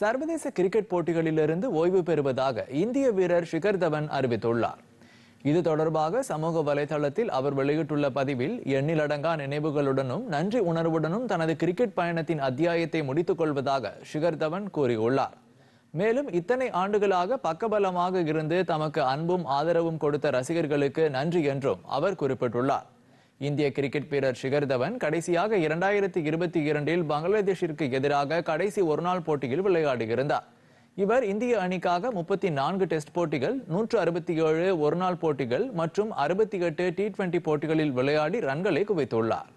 சர்வதேச கிரிக்கெட் போட்டிகளிலிருந்து ஓய்வு பெறுவதாக இந்திய வீரர் ஷிகர் தவன் அறிவித்துள்ளார் இது தொடர்பாக சமூக வலைதளத்தில் அவர் வெளியிட்டுள்ள பதிவில் எண்ணிலடங்கா நினைவுகளுடனும் நன்றி உணர்வுடனும் தனது கிரிக்கெட் பயணத்தின் அத்தியாயத்தை முடித்துக் கொள்வதாக ஷிகர் தவன் கூறியுள்ளார் மேலும் இத்தனை ஆண்டுகளாக பக்கபலமாக இருந்து தமக்கு அன்பும் ஆதரவும் கொடுத்த ரசிகர்களுக்கு நன்றி என்றும் அவர் குறிப்பிட்டுள்ளார் இந்திய கிரிக்கெட் வீரர் ஷிகர் தவன் கடைசியாக இரண்டாயிரத்தி இருபத்தி இரண்டில் பங்களாதேஷிற்கு எதிராக கடைசி ஒருநாள் போட்டியில் விளையாடுகிறார் இவர் இந்திய அணிக்காக முப்பத்தி நான்கு டெஸ்ட் போட்டிகள் நூற்று அறுபத்தி ஏழு ஒருநாள் போட்டிகள் மற்றும் அறுபத்தி எட்டு டி டுவெண்டி போட்டிகளில் விளையாடி ரன்களை குவித்துள்ளார்